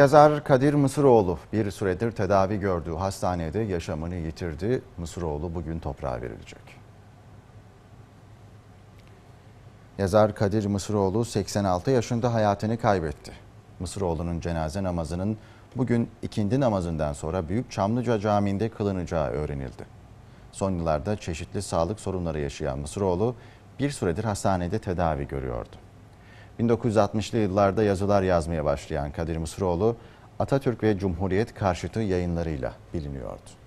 Yazar Kadir Mısıroğlu bir süredir tedavi gördüğü hastanede yaşamını yitirdi. Mısıroğlu bugün toprağa verilecek. Yazar Kadir Mısıroğlu 86 yaşında hayatını kaybetti. Mısıroğlu'nun cenaze namazının bugün ikindi namazından sonra Büyük Çamlıca Camii'nde kılınacağı öğrenildi. Son yıllarda çeşitli sağlık sorunları yaşayan Mısıroğlu bir süredir hastanede tedavi görüyordu. 1960'lı yıllarda yazılar yazmaya başlayan Kadir Mısıroğlu, Atatürk ve Cumhuriyet karşıtı yayınlarıyla biliniyordu.